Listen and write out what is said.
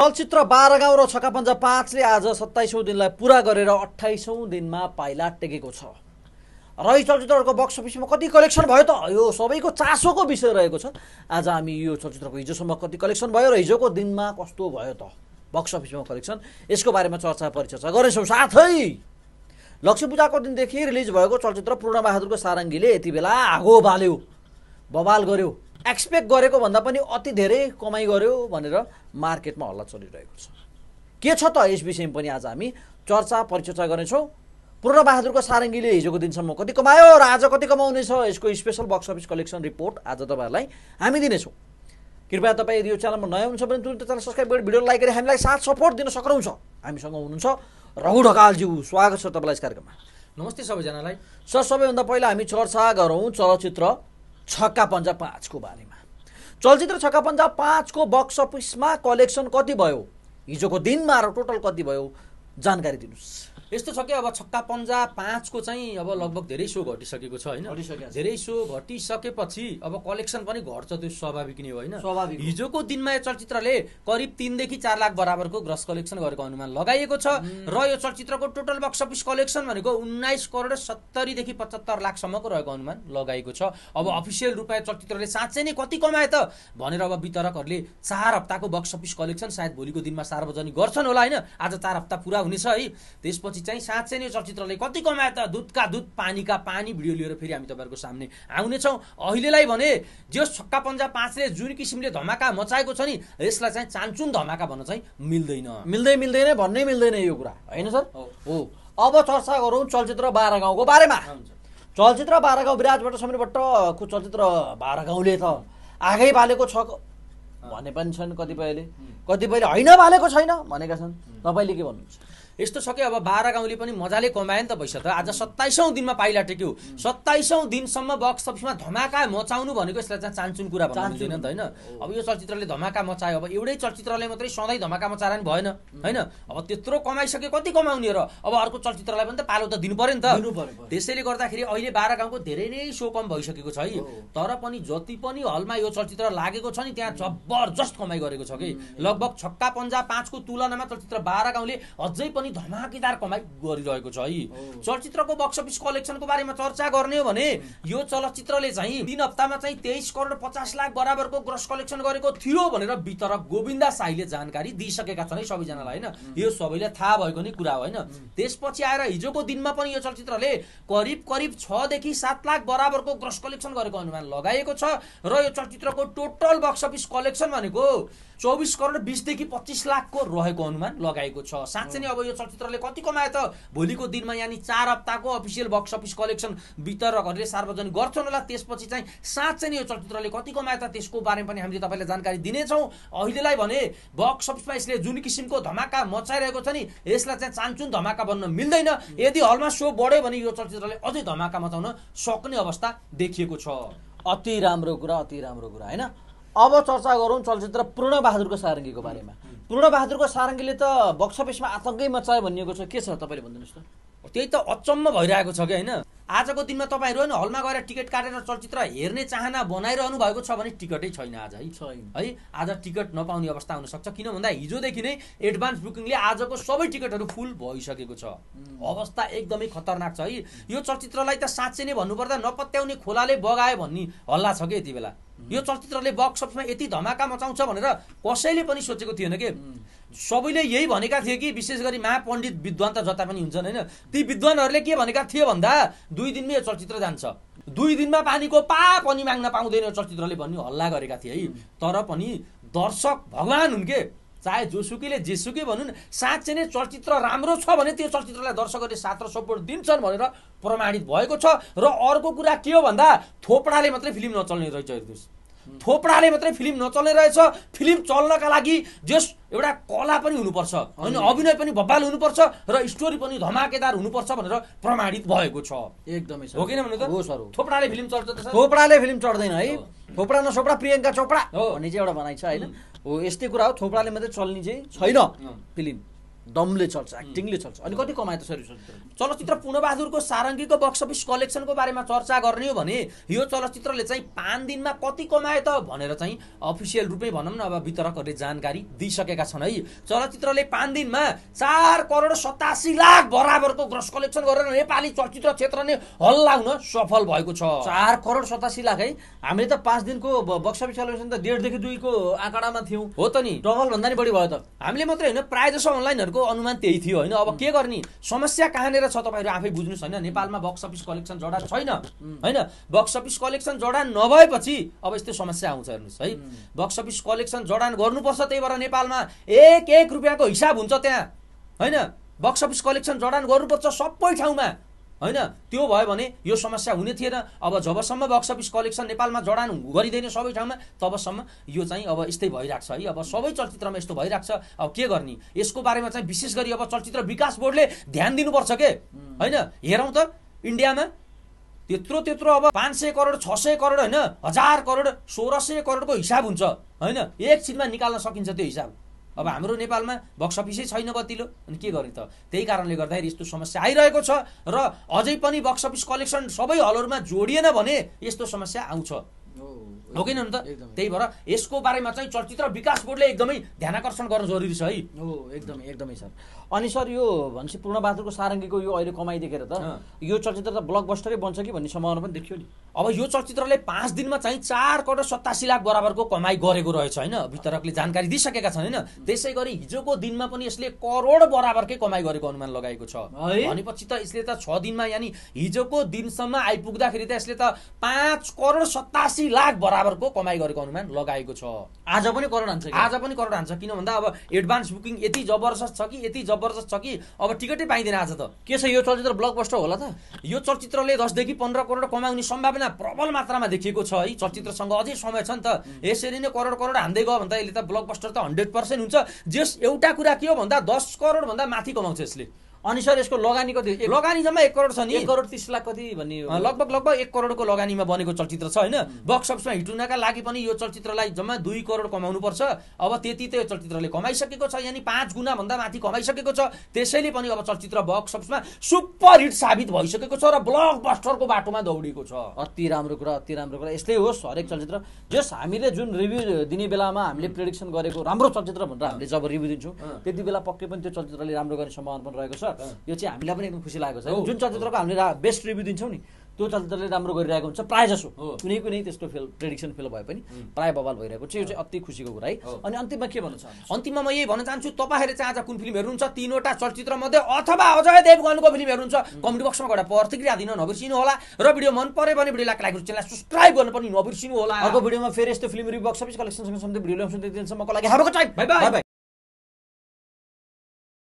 चलचित्र बाह्र गाउँ र छकापन्जा पाँचले आज सत्ताइसौँ दिनलाई पुरा गरेर अठाइसौँ दिनमा पाइला टेकेको छ र यी चलचित्रहरूको बक्स अफिसमा कति कलेक्सन भयो त यो सबैको चासोको विषय रहेको छ आज हामी यो चलचित्रको हिजोसम्म कति कलेक्सन भयो र हिजोको दिनमा कस्तो भयो त बक्स अफिसमा कलेक्सन यसको बारेमा चर्चा परिचर्चा गर्नेछौँ साथै लक्ष्मी पूजाको दिनदेखि रिलिज भएको चलचित्र पूर्णबहादुरको सारङ्गीले यति बेला आगो बाल्यो बवाल गर्यो एक्सपेक्ट गरेको भन्दा पनि अति धेरै कमाइ गर्यो भनेर मार्केटमा हल्ला चलिरहेको छ के छ त यस विषयमा पनि आज हामी चर्चा परिचर्चा गर्नेछौँ पूर्णबहादुरको सारङ्गीले हिजोको दिनसम्म कति कमायो र आज कति कमाउनेछ यसको special box office collection report आज तपाईँहरूलाई हामी दिनेछौँ कृपया तपाईँ यदि यो च्यानलमा नयाँ हुनुहुन्छ भने तुरन्त च्यानल सब्सक्राइब गरेर भिडियो लाइक गरेर हामीलाई साथ सपोर्ट दिन सक्नुहुन्छ हामीसँग हुनुहुन्छ रघु ढकालज्यू स्वागत छ तपाईँलाई यस कार्यक्रममा नमस्ते सबैजनालाई सर सबैभन्दा पहिला हामी चर्चा गरौँ चलचित्र छक्का पन्जा पाँचको बारेमा चलचित्र छक्का पन्जा पाँचको बक्स अफिसमा कलेक्सन कति भयो हिजोको दिनमा र टोटल कति भयो जानकारी दिनुहोस् यस्तो छ कि अब छक्का पन्जा पाँचको चाहिँ अब लगभग धेरै सो घटिसकेको छ होइन धेरै सो घटिसकेपछि अब कलेक्सन पनि घट्छ त्यो स्वाभाविक नै होइन स्वाभाविक हिजोको दिनमा यो चलचित्रले करिब तिनदेखि चार लाख बराबरको ग्रस कलेक्सन गरेको अनुमान लगाइएको छ र यो चलचित्रको टोटल बक्स अफिस कलेक्सन भनेको उन्नाइस करोड सत्तरीदेखि पचहत्तर लाखसम्मको रहेको अनुमान लगाएको छ अब अफिसियल रूपमा चलचित्रले साँच्चै नै कति कमाए त भनेर अब वितरकहरूले चार हप्ताको बक्स अफिस कलेक्सन सायद भोलिको दिनमा सार्वजनिक गर्छन् होला होइन आज चार हप्ता पुरा हुनेछ है त्यसपछि त्यसपछि चाहिँ साँच्चै नै चलचित्रले कति कमाए त दुधका दुध पानीका पानी भिडियो लिएर फेरि हामी तपाईँहरूको सामने आउनेछौँ अहिलेलाई भने जो छक्का पन्जा पाँचले जुन किसिमले धमाका मचाएको छ नि यसलाई चाहिँ चान्चुन धमाका भन्न चाहिँ मिल्दैन मिल्दै मिल्दैन भन्नै मिल्दैन यो कुरा होइन सर हो अब चर्चा गरौँ चलचित्र बाह्र गाउँको बारेमा चलचित्र बाह्र गाउँ विराजबाट समीरबाटको चलचित्र बाह्र गाउँले त आगै बालेको छ भने पनि छन् कतिपयले कतिपयले होइन बालेको छैन भनेका छन् तपाईँले के भन्नुहुन्छ यस्तो छ अब बाह्र गाउँले पनि मजाले कमायो नि त पैसा त आज सत्ताइसौँ दिनमा पाइला टेक्यो सत्ताइसौँ दिनसम्म बक्स अफिसमा धमाका मचाउनु भनेको यसलाई चाहिँ चान्चुन कुरा भन्नु नि त होइन अब यो चलचित्रले धमाका मचायो अब एउटै चलचित्रले मात्रै सधैँ धमाका मचाएर नि भएन होइन अब त्यत्रो कमाइसक्यो कति कमाउने र अब अर्को चलचित्रलाई पनि त पालो त दिनु पऱ्यो नि त त्यसैले गर्दाखेरि अहिले बाह्र गाउँको धेरै नै सो कम भइसकेको छ है तर पनि जति पनि हलमा यो चलचित्र लागेको छ नि त्यहाँ जबरजस्त कमाइ गरेको छ कि लगभग छक्का पन्जा पाँचको तुलनामा चलचित्र बाह्र गाउँले अझै पनि पनि धमाकेदार कमाइ गरिरहेको छ है चलचित्रको बक्स अफिस कलेक्सनको बारेमा चर्चा गर्ने हो भने यो चलचित्रले चाहिँ तिन हप्तामा चाहिँ तेइस करोड पचास लाख बराबरको ग्रस कलेक्सन गरेको थियो भनेर वितरक गोविन्दा साईले जानकारी दिइसकेका छन् है सबैजनालाई होइन यो सबैले थाहा भएको नै कुरा हो होइन त्यसपछि आएर हिजोको दिनमा पनि यो चलचित्रले करिब करिब छदेखि सात लाख बराबरको ग्रस कलेक्सन गरेको अनुमान लगाएको छ र यो चलचित्रको टोटल बक्स अफिस कलेक्सन भनेको चौबिस करोड बिसदेखि पच्चिस लाखको रहेको अनुमान लगाएको छ साँच्चै नै अब यो चलचित्रले कति कमायो त भोलिको दिनमा यानि चार हप्ताको अफिसियल बक्स अफिस कलेक्सन वितरकहरूले सार्वजनिक गर्छन् होला त्यसपछि चाहिँ साँच्चै नै यो चलचित्रले कति कमायो त त्यसको बारेमा पनि हामीले तपाईँलाई जानकारी दिनेछौँ अहिलेलाई भने बक्स अफिसमा यसले जुन किसिमको धमाका मचाइरहेको छ नि यसलाई चाहिँ चान्चुन धमाका बन्न मिल्दैन यदि हलमा सो बढ्यो भने यो चलचित्रले अझै धमाका मचाउन सक्ने अवस्था देखिएको छ अति राम्रो कुरा अति राम्रो कुरा होइन अब चर्चा गरौँ चलचित्र पूर्णबहादुरको सारङ्गीको बारेमा पूर्णबहादुरको सारङ्गीले त बक्स अफिसमा आतङ्कै मचायो भनिएको छ के छ तपाईँले भनिदिनुहोस् त त्यही त अचम्म भइरहेको छ कि होइन आजको दिनमा तपाईँहरू होइन हलमा गएर टिकट काटेर चलचित्र हेर्ने चाहना बनाइरहनु भएको छ भने टिकटै छैन आज है छैन है आज टिकट नपाउने अवस्था हुनसक्छ किन भन्दा हिजोदेखि नै एडभान्स बुकिङले आजको सबै टिकटहरू फुल भइसकेको छ अवस्था एकदमै खतरनाक छ है यो चलचित्रलाई त साँच्चै नै भन्नुपर्दा नपत्याउने खोलाले बगायो भन्ने हल्ला छ कि यति बेला यो चलचित्रले बक्स अफिसमा यति धमाका मचाउँछ भनेर कसैले पनि सोचेको थिएन कि सबैले यही भनेका थिए कि विशेष गरी महापण्डित विद्वान त जता पनि हुन्छन् होइन ती विद्वानहरूले के भनेका थिए भन्दा दुई दिनमै यो चलचित्र जान्छ दुई दिनमा पानीको पा पनि माग्न पाउँदैन यो चलचित्रले भन्ने हल्ला गरेका थिए है तर पनि दर्शक भगवान् हुन् के चाहे जोसुकीले जेसुकै भनौँ साँच्चै नै चलचित्र राम्रो छ भने त्यो चलचित्रलाई दर्शकहरूले साथ र सपोर्ट दिन्छन् भनेर प्रमाणित भएको छ र अर्को कुरा के हो भन्दा थोपडाले मात्रै फिल्म नचल्ने रहेछ हेर्नुहोस् थोपडाले मात्रै फिल्म नचल्ने रहेछ फिल्म चल्नका लागि जस एउटा कला पनि हुनुपर्छ होइन अभिनय पनि भब्बाल हुनुपर्छ र स्टोरी पनि धमाकेदार हुनुपर्छ भनेर प्रमाणित भएको छ एकदमै हो किन भन्नु त हो सर थोपडाले फिल्म चढ्छ थोपडाले फिल्म चढ्दैन है थोपडा नसोपडा प्रियङ्का चोपडा हो भन्ने चाहिँ एउटा भनाइ छ होइन हो यस्तै कुरा हो थोपडाले मात्रै चल्ने चाहिँ छैन फिल्म दमले चल्छ एक्टिङले चल्छ अनि कति कमायो त सर चलचित्र पूर्णबहादुरको सारङ्गीको बक्स अफिस कलेक्सनको बारेमा चर्चा गर्ने हो भने यो चलचित्रले चाहिँ पाँच दिनमा कति कमायो त भनेर चाहिँ अफिसियल रूपमै भनौँ न अब वितरकहरूले जानकारी दिइसकेका छन् है चलचित्रले पाँच दिनमा चार करोड सतासी लाख बराबरको ग्रस कलेक्सन गरेर नेपाली चलचित्र क्षेत्र नै हल्ला हुन सफल भएको छ चार करोड सतासी लाख है हामीले त पाँच दिनको बक्स अफिस कलेक्सन त डेढदेखि दुईको आँकडामा थियौँ हो त नि डबल भन्दा नि बढी भयो त हामीले मात्रै होइन प्रायः जसो अनलाइनहरूको भनेको अनुमान त्यही थियो होइन अब के गर्ने समस्या कहाँनिर छ तपाईँहरू आफै बुझ्नुहोस् होइन नेपालमा बक्स अफिस कलेक्सन जडान छैन होइन बक्स अफिस कलेक्सन जडान नभएपछि अब यस्तो समस्या आउँछ हेर्नुहोस् है बक्स अफिस कलेक्सन जडान गर्नुपर्छ त्यही भएर नेपालमा एक एक रुपियाँको हिसाब हुन्छ त्यहाँ होइन बक्स अफिस कलेक्सन जडान गर्नुपर्छ सबै ठाउँमा होइन त्यो भयो भने यो समस्या हुने थिएन अब जबसम्म बक्स अफिस कलेक्सन नेपालमा जडान गरिँदैन सबै ठाउँमा तबसम्म यो चाहिँ अब यस्तै भइरहेको छ है अब सबै चलचित्रमा यस्तो भइरहेको छ अब के गर्ने यसको बारेमा चाहिँ विशेष गरी अब चलचित्र विकास बोर्डले ध्यान दिनुपर्छ के होइन हेरौँ त इन्डियामा त्यत्रो त्यत्रो अब पाँच सय करोड छ सय करोड होइन हजार करोड सोह्र सय करोडको हिसाब हुन्छ होइन एकछिनमा निकाल्न सकिन्छ त्यो हिसाब अब हाम्रो नेपालमा बक्स अफिसै छैन कतिलो अनि के गर्ने त त्यही कारणले गर्दाखेरि यस्तो समस्या आइरहेको छ र अझै पनि बक्स अफिस कलेक्सन सबै हलहरूमा जोडिएन भने यस्तो समस्या आउँछ हो कि त त्यही भएर यसको बारेमा चाहिँ चलचित्र विकास बोर्डले एकदमै ध्यान आकर्षण गर्न जरुरी छ है हो एकदमै एकदमै सर अनि सर यो भनेपछि पूर्णबहादुरको सारङ्गीको यो अहिले कमाइ देखेर त यो चलचित्र त ब्लकबस्टरै बन्छ कि भन्ने सम्भावना पनि देखियो नि अब यो चलचित्रले पाँच दिनमा चाहिँ चार करोड सत्तासी लाख बराबरको कमाइ गरेको रहेछ होइन वितरकले जानकारी दिइसकेका छन् होइन त्यसै गरी हिजोको दिनमा पनि यसले करोड बराबरकै कमाइ गरेको अनुमान लगाएको छ भनेपछि त यसले त छ दिनमा यानि हिजोको दिनसम्म आइपुग्दाखेरि त यसले त पाँच करोड सत्तासी अस्सी लाख बराबरको कमाइ गरेको अनुमान लगाएको छ आज पनि करोड हान्छ आज पनि करोड हान्छ किन भन्दा अब एडभान्स बुकिङ यति जबरजस्त छ कि यति जबरजस्त छ कि अब टिकटै पाइँदैन आज त के छ यो चलचित्र ब्लकबस्टर होला त यो चलचित्रले दसदेखि पन्ध्र करोड कमाउने सम्भावना प्रबल मात्रामा देखिएको छ है चलचित्रसँग अझै समय छ नि त यसरी नै करोड करोड हान्दै गयो भन्दा यसले त ब्लकबस्टर त हन्ड्रेड पर्सेन्ट हुन्छ जस एउटा कुरा के हो भन्दा दस करोडभन्दा माथि कमाउँछ यसले अनि सर यसको लगानी कति लगानी जम्मा एक करोड छ नि एक करोड तिस लाख कति भन्ने लगभग लगभग एक करोडको लगानीमा बनेको चलचित्र छ होइन बक्स अफिसमा हिट हुनका लागि पनि यो चलचित्रलाई जम्मा दुई करोड पर्छ अब त्यति त यो चलचित्रले कमाइसकेको छ यानि पाँच गुणाभन्दा माथि कमाइसकेको छ त्यसैले पनि अब चलचित्र बक्स अफिसमा सुपर हिट साबित भइसकेको छ र ब्लक बस्टरको बाटोमा दौडिएको छ अति राम्रो कुरा अति राम्रो कुरा यस्तै होस् हरेक चलचित्र जस हामीले जुन रिभ्यू दिने बेलामा हामीले प्रिडिक्सन गरेको राम्रो चलचित्र भनेर हामीले जब रिभ्यू दिन्छौँ त्यति बेला पक्कै पनि त्यो चलचित्रले राम्रो गर्ने सम्भावना पनि रहेको छ यो चाहिँ हामीलाई पनि एकदम खुसी लागेको छ जुन चलचित्रको हामीले बेस्ट रिभ्यू दिन्छौँ नि त्यो चलचित्रले राम्रो गरिरहेको हुन्छ प्रायः जसो कुनै कुनै त्यस्तो फेल प्रेडिक्सन फेल भए पनि प्रायः बवाल भइरहेको छ यो चाहिँ अति खुसीको कुरा है अनि अन्तिममा के भन्नु छ अन्तिममा म यही भन्न चाहन्छु तपाईँहरूले चाहिँ आज कुन फिल्म हेर्नुहुन्छ तिनवटा चलचित्र मध्ये अथवा अजय देवगनको फिल्म हेर्नुहुन्छ कमेन्ट बक्समा गएर प्रतिक्रिया दिन नबिर्सिनु होला र भिडियो मन पऱ्यो भने भिडियो लाइक च्यानल सब्सक्राइब गर्नु पनि नबिर्सिनु होला अर्को भिडियोमा फेरि यस्तो फिल्म रिभ्यू बक्स अफिस कलेक्सनसँग सम्बन्धित भिडियो ल्याउँछु दिनसम्मको लागि हाम्रो टाइम बाई बाई